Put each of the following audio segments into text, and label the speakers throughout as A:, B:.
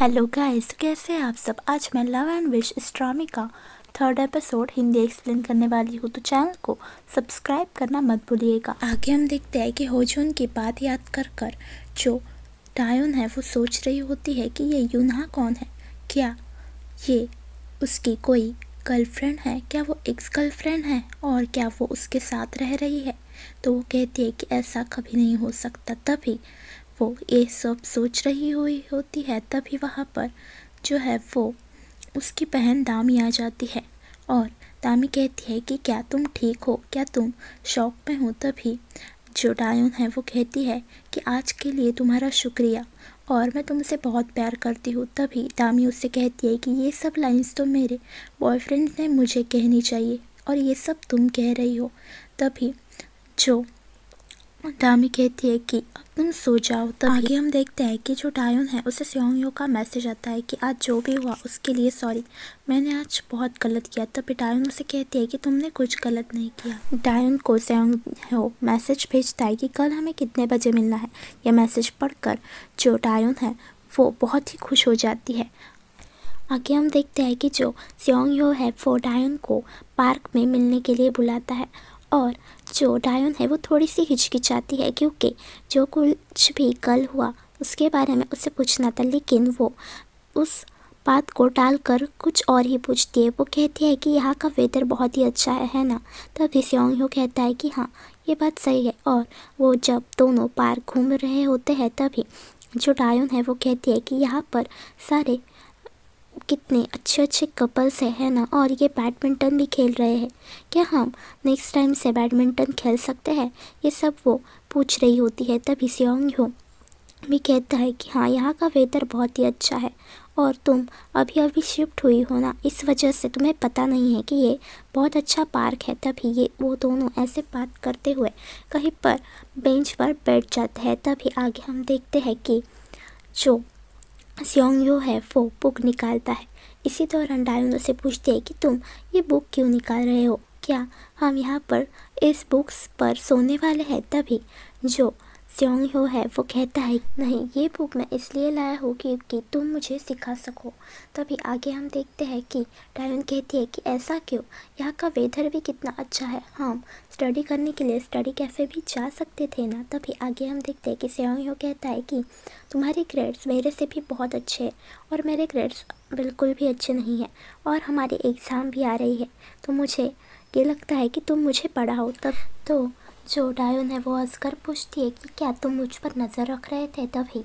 A: hello guys कैसे हैं आप सब आज मैं लव एंड विश स्ट्रामी का थर्ड एपिसोड हिंदी एक्सप्लेन करने वाली हूँ तो चैनल को सब्सक्राइब करना मत भूलिएगा आगे हम देखते हैं कि होजून की बात याद कर कर जो डायोन है वो सोच रही होती है कि ये यूना कौन है क्या ये उसकी कोई गर्लफ्रेंड है क्या वो एक्स गर्लफ्रेंड है और क्या वो उसके साथ रह रही है तो वो कहती है कि ऐसा कभी नहीं हो सकता तभी वो ये सब सोच रही हुई होती है तभी वहाँ पर जो है वो उसकी बहन दामी आ जाती है और दामी कहती है कि क्या तुम ठीक हो क्या तुम शौक में हो तभी जो डायन है वो कहती है कि आज के लिए तुम्हारा शुक्रिया और मैं तुमसे बहुत प्यार करती हूँ तभी दामी उससे कहती है कि ये सब लाइंस तो मेरे बॉयफ्रेंड ने मुझे कहनी चाहिए और ये सब तुम कह रही हो तभी जो डामी कहती है कि अब तुम सो जाओ तब आगे हम देखते हैं कि जो डायन है उसे स्योंग यो का मैसेज आता है कि आज जो भी हुआ उसके लिए सॉरी मैंने आज बहुत गलत किया तभी डायन उसे कहती है कि तुमने कुछ गलत नहीं किया डायन को सियोंग यो मैसेज भेजता है कि कल हमें कितने बजे मिलना है यह मैसेज पढ़कर जो डायन है वो बहुत ही खुश हो जाती है आगे हम देखते हैं कि जो सियोंग यो है वो डायन को पार्क में मिलने के लिए बुलाता है और जो डायन है वो थोड़ी सी हिचकिचाती है क्योंकि जो कुछ भी कल हुआ उसके बारे में उसे पूछना था लेकिन वो उस बात को डालकर कुछ और ही पूछती है वो कहती है कि यहाँ का वेदर बहुत ही अच्छा है है ना तभी स्योंग यू कहता है कि हाँ ये बात सही है और वो जब दोनों पार्क घूम रहे होते हैं तभी जो डायन है वो कहती है कि यहाँ पर सारे कितने अच्छे अच्छे कपल्स हैं है ना और ये बैडमिंटन भी खेल रहे हैं क्या हम नेक्स्ट टाइम से बैडमिंटन खेल सकते हैं ये सब वो पूछ रही होती है तभी सियोंग हो भी कहता है कि हाँ यहाँ का वेदर बहुत ही अच्छा है और तुम अभी अभी शिफ्ट हुई हो ना इस वजह से तुम्हें पता नहीं है कि ये बहुत अच्छा पार्क है तभी ये वो दोनों ऐसे बात करते हुए कहीं पर बेंच पर बैठ जाते हैं तभी आगे हम देखते हैं कि जो सियोंग यो है वो बुक निकालता है इसी दौरान डायोनो से पूछते हैं कि तुम ये बुक क्यों निकाल रहे हो क्या हम यहाँ पर इस बुक्स पर सोने वाले हैं तभी जो स्योंग हो है वो कहता है नहीं ये बुक मैं इसलिए लाया हूँ क्योंकि तुम मुझे सिखा सको तभी आगे हम देखते हैं कि डायन कहती है कि ऐसा क्यों यहाँ का वेदर भी कितना अच्छा है हम हाँ, स्टडी करने के लिए स्टडी कैफ़े भी जा सकते थे ना तभी आगे हम देखते हैं कि स्योंग हो कहता है कि तुम्हारे ग्रेड्स मेरे से भी बहुत अच्छे हैं और मेरे ग्रेड्स बिल्कुल भी अच्छे नहीं हैं और हमारे एग्ज़ाम भी आ रही है तो मुझे ये लगता है कि तुम मुझे पढ़ाओ तब तो जो डायन है वो हंसकर पूछती है कि क्या तुम मुझ पर नज़र रख रहे थे तभी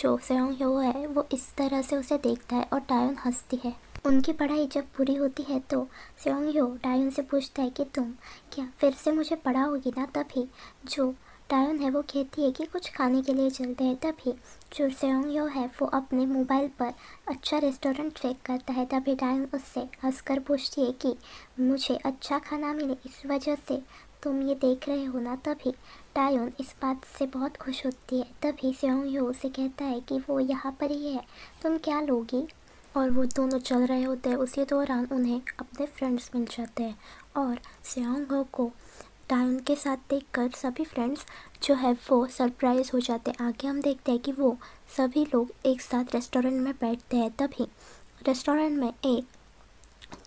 A: जो सेंग यो है वो इस तरह से उसे देखता है और डायोन हंसती है उनकी पढ़ाई जब पूरी होती है तो सेंग यो डायोन से पूछता है कि तुम क्या फिर से मुझे पढ़ाओगी ना तभी जो डायोन है वो कहती है कि कुछ खाने के लिए चलते हैं तभी जो सेंग यो है वो अपने मोबाइल पर अच्छा रेस्टोरेंट चेक करता है तभी डायोन उससे हंसकर पूछती है कि मुझे अच्छा खाना मिले इस वजह से तुम ये देख रहे हो ना तभी टायोन इस बात से बहुत खुश होती है तभी स्योंग यो उसे कहता है कि वो यहाँ पर ही है तुम क्या लोगी और वो दोनों चल रहे होते हैं उसी दौरान उन्हें अपने फ्रेंड्स मिल जाते हैं और स्योंग हो को टायोन के साथ देखकर सभी फ्रेंड्स जो है वो सरप्राइज हो जाते हैं आगे हम देखते हैं कि वो सभी लोग एक साथ रेस्टोरेंट में बैठते हैं तभी रेस्टोरेंट में एक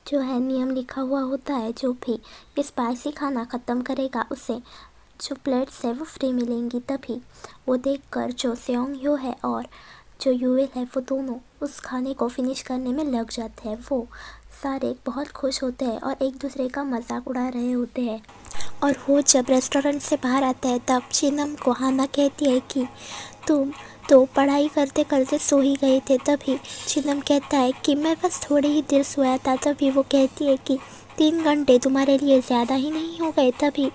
A: जो है नियम लिखा हुआ होता है जो भी ये स्पाइसी खाना ख़त्म करेगा उसे जो प्लेट्स है वो फ्री मिलेंगी तभी वो देखकर जो सेंग यो है और जो यूएल है वो दोनों उस खाने को फिनिश करने में लग जाते हैं वो सारे बहुत खुश होते हैं और एक दूसरे का मजाक उड़ा रहे होते हैं और वो जब रेस्टोरेंट से बाहर आता है तब चिनम को हाना कहती है कि तुम तो पढ़ाई करते करते सो ही गए थे तभी चिदम कहता है कि मैं बस थोड़ी ही देर सोया था तभी वो कहती है कि तीन घंटे तुम्हारे लिए ज़्यादा ही नहीं हो गए तभी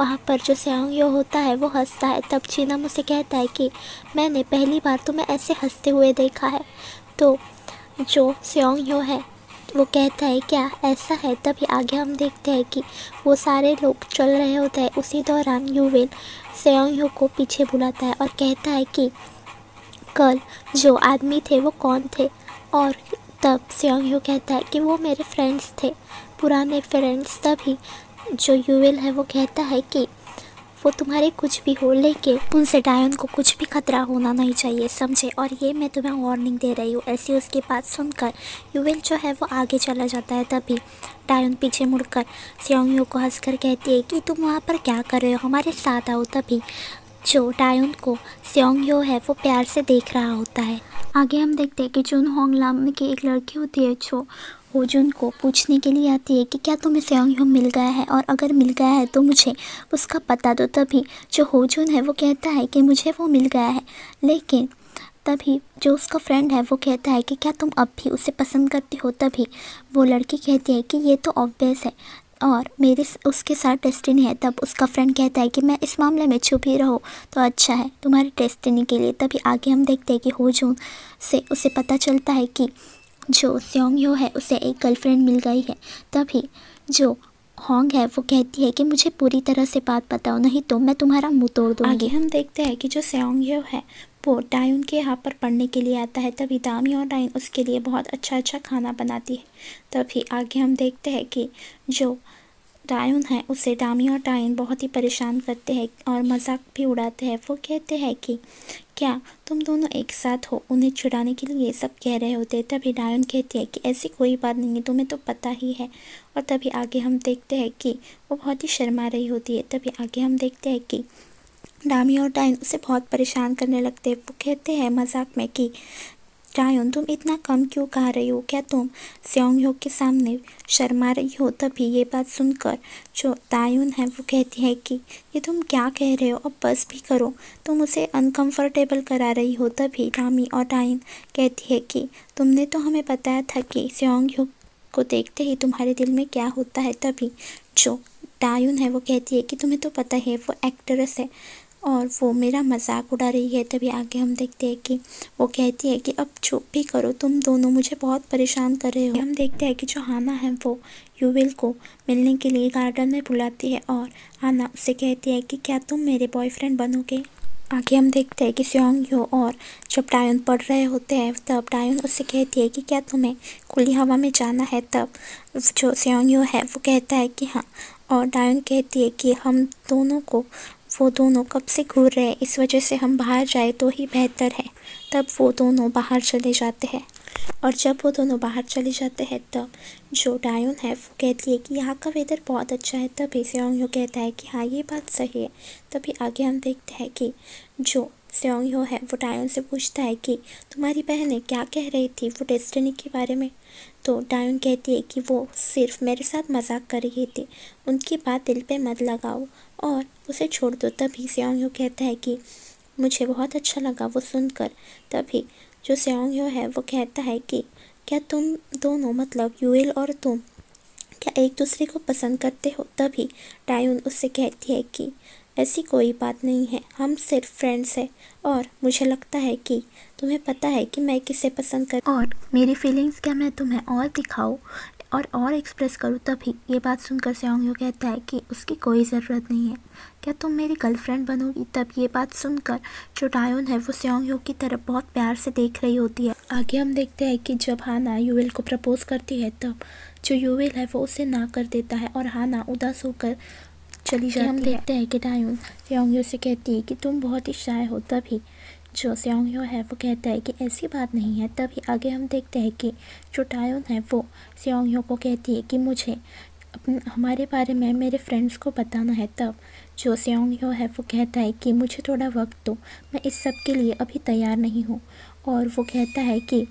A: वहाँ पर जो यो होता है वो हंसता है तब चिदम उसे कहता है कि मैंने पहली बार तुम्हें ऐसे हंसते हुए देखा है तो जो यो है वो कहता है क्या ऐसा है तभी आगे हम देखते हैं कि वो सारे लोग चल रहे होते हैं उसी दौरान यूवेन सयांगयो को पीछे बुलाता है और कहता है कि कल जो आदमी थे वो कौन थे और तब स्यांग यू कहता है कि वो मेरे फ्रेंड्स थे पुराने फ्रेंड्स तभी जो यूएल है वो कहता है कि वो तुम्हारे कुछ भी हो लेके उनसे डायन को कुछ भी खतरा होना नहीं चाहिए समझे और ये मैं तुम्हें वार्निंग दे रही हूँ ऐसी उसकी बात सुनकर यूवेल जो है वो आगे चला जाता है तभी डायन पीछे मुड़कर स्यांग यू को हंसकर कहती है कि तुम वहाँ पर क्या कर रहे हो हमारे साथ आओ तभी जो डायन को स्योंग यो है वो प्यार से देख रहा होता है आगे हम देखते हैं कि चुन होंग लाम की एक लड़की होती है जो होजुन को पूछने के लिए आती है कि क्या तुम्हें सियोंग यो मिल गया है और अगर मिल गया है तो मुझे उसका पता दो तभी जो होजुन है वो कहता है कि मुझे वो मिल गया है लेकिन तभी जो उसका फ्रेंड है वो कहता है कि क्या तुम अब भी उसे पसंद करती हो तभी वो लड़की कहती है कि ये तो ऑब्वियस है और मेरे उसके साथ डेस्टिनी है तब उसका फ्रेंड कहता है कि मैं इस मामले में छुप ही रहो तो अच्छा है तुम्हारी डेस्टिनी के लिए तभी आगे हम देखते हैं कि हो जून से उसे पता चलता है कि जो स्योंग यो है उसे एक गर्लफ्रेंड मिल गई है तभी जो होंग है वो कहती है कि मुझे पूरी तरह से बात बताओ नहीं तो मैं तुम्हारा मुंह तोड़ दूँगी आगे हम देखते हैं कि जो स्योंग यो है वो डायन के यहाँ पर पढ़ने के लिए आता है तभी दामी और डायन उसके लिए बहुत अच्छा अच्छा खाना बनाती है तभी आगे हम देखते हैं कि जो डायन है उसे डामी और डायन बहुत ही परेशान करते हैं और मजाक भी उड़ाते हैं वो कहते हैं कि क्या तुम दोनों एक साथ हो उन्हें छुड़ाने के लिए ये सब कह रहे होते तभी डायन कहती है कि ऐसी कोई बात नहीं है तुम्हें तो पता ही है और तभी आगे हम देखते हैं कि वो बहुत ही शर्मा रही होती है तभी आगे हम देखते हैं कि डामी और डायन उसे बहुत परेशान करने लगते हैं वो कहते हैं मजाक में कि डायन तुम इतना कम क्यों कह रही हो क्या तुम स्योंग योग के सामने शर्मा रही हो तभी ये बात सुनकर जो दायुन है वो कहती है कि ये तुम क्या कह रहे हो अब बस भी करो तुम उसे अनकंफर्टेबल करा रही हो तभी डामी और डायन कहती है कि तुमने तो हमें बताया था कि स्योंग योग को देखते ही तुम्हारे दिल में क्या होता है तभी जो डायुन है वो कहती है कि तुम्हें तो पता है वो एक्ट्रेस है और वो मेरा मजाक उड़ा रही है तभी आगे हम देखते हैं कि वो कहती है कि अब चुप भी करो तुम दोनों मुझे बहुत परेशान कर रहे हो हम देखते हैं कि जो हाना है वो यूविल को मिलने के लिए गार्डन में बुलाती है और हाना उससे कहती है कि क्या तुम मेरे बॉयफ्रेंड बनोगे आगे हम देखते हैं कि स्योंग यो और जब डायन पढ़ रहे होते हैं तब डायन उससे कहती है कि क्या तुम्हें खुली हवा में जाना है तब जो स्योंग यो है वो कहता है कि हाँ और डायन कहती है कि हम दोनों को वो दोनों कब से घूर रहे इस वजह से हम बाहर जाए तो ही बेहतर है तब वो दोनों बाहर चले जाते हैं और जब वो दोनों बाहर चले जाते हैं तब जो डायन है वो कहती है कि यहाँ का वेदर बहुत अच्छा है तब यो कहता है कि हाँ ये बात सही है तभी आगे हम देखते हैं कि जो यो है वो डायन से पूछता है कि तुम्हारी बहनें क्या कह रही थी वो डेस्टिनी के बारे में तो डायन कहती है कि वो सिर्फ मेरे साथ मजाक कर रही थी उनकी बात दिल पे मत लगाओ और उसे छोड़ दो तभी यू कहता है कि मुझे बहुत अच्छा लगा वो सुनकर तभी जो यू है वो कहता है कि क्या तुम दोनों मतलब यूएल और तुम क्या एक दूसरे को पसंद करते हो तभी डायन उससे कहती है कि ऐसी कोई बात नहीं है हम सिर्फ फ्रेंड्स हैं और मुझे लगता है कि तुम्हें पता है कि मैं किसे पसंद कर और मेरी फीलिंग्स क्या मैं तुम्हें और दिखाऊँ और और एक्सप्रेस करूँ तभी ये बात सुनकर यू कहता है कि उसकी कोई ज़रूरत नहीं है क्या तुम मेरी गर्लफ्रेंड बनोगी तब ये बात सुनकर जो डायोन है वो यू की तरफ बहुत प्यार से देख रही होती है आगे हम देखते हैं कि जब हाना यूविल को प्रपोज करती है तब जो यूवेल है वो उसे ना कर देता है और हाना उदास होकर चली जाती हम देखते हैं कि डायून स्यांगयो से कहती है कि तुम बहुत ही शाय हो तभी जो स्यांगयो है वो कहता है कि ऐसी बात नहीं है तभी आगे हम देखते हैं कि जो डायून है वो स्यांगयो को कहती है कि मुझे हमारे बारे में मेरे फ्रेंड्स को बताना है तब जो स्यांगयो है वो कहता है कि मुझे थोड़ा वक्त दो मैं इस सब के लिए अभी तैयार नहीं हूँ और वो कहता है कि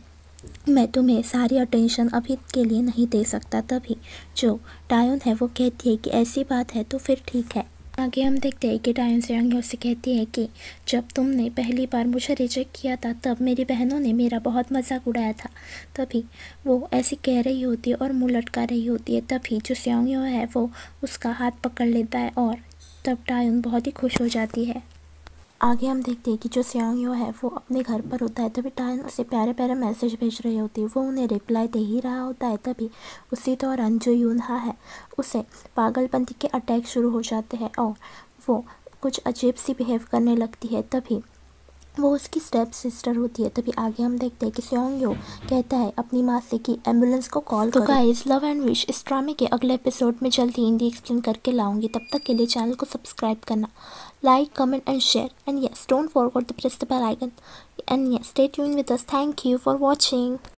A: मैं तुम्हें सारी अटेंशन अभी के लिए नहीं दे सकता तभी जो डायन है वो कहती है कि ऐसी बात है तो फिर ठीक है आगे हम देखते हैं कि डायन सेंग उसे कहती है कि जब तुमने पहली बार मुझे रिजेक्ट किया था तब मेरी बहनों ने मेरा बहुत मजाक उड़ाया था तभी वो ऐसी कह रही होती है और मुँह लटका रही होती है तभी जो सेंग है वो उसका हाथ पकड़ लेता है और तब डायन बहुत ही खुश हो जाती है आगे हम देखते हैं कि जो सियांग यो है वो अपने घर पर होता है तभी टाइन उसे प्यारे प्यारे मैसेज भेज रही होती है वो उन्हें रिप्लाई दे ही रहा होता है तभी उसी दौरान जो यूनहा है उसे पागलपंथी के अटैक शुरू हो जाते हैं और वो कुछ अजीब सी बिहेव करने लगती है तभी वो उसकी स्टेप सिस्टर होती है तभी आगे हम देखते हैं कि स्योंग यो कहता है अपनी माँ से कि एम्बुलेंस को कॉल तो गाइस लव एंड विश इस ड्रामे के अगले एपिसोड में जल्दी हिंदी एक्सप्लेन करके लाऊंगी तब तक के लिए चैनल को सब्सक्राइब करना like comment and share and yes don't forget the press the bell icon and yes stay tune with us thank you for watching